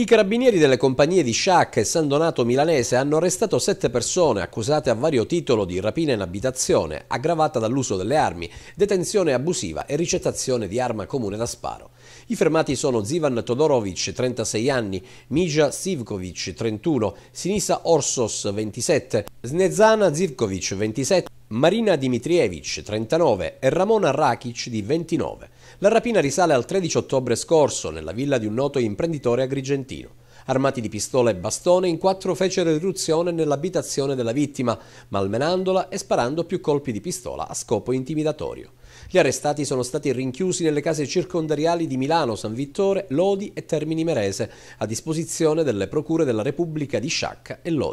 I carabinieri delle compagnie di Sciac e San Donato Milanese hanno arrestato sette persone accusate a vario titolo di rapina in abitazione, aggravata dall'uso delle armi, detenzione abusiva e ricettazione di arma comune da sparo. I fermati sono Zivan Todorovic, 36 anni, Mija Sivkovic, 31, Sinisa Orsos, 27, Snezana Zivkovic, 27, Marina Dimitrievich, 39, e Ramona Rakic, di 29. La rapina risale al 13 ottobre scorso nella villa di un noto imprenditore agrigentino. Armati di pistola e bastone, in quattro fecero irruzione nell'abitazione della vittima, malmenandola e sparando più colpi di pistola a scopo intimidatorio. Gli arrestati sono stati rinchiusi nelle case circondariali di Milano, San Vittore, Lodi e Termini Merese, a disposizione delle procure della Repubblica di Sciacca e Lodi.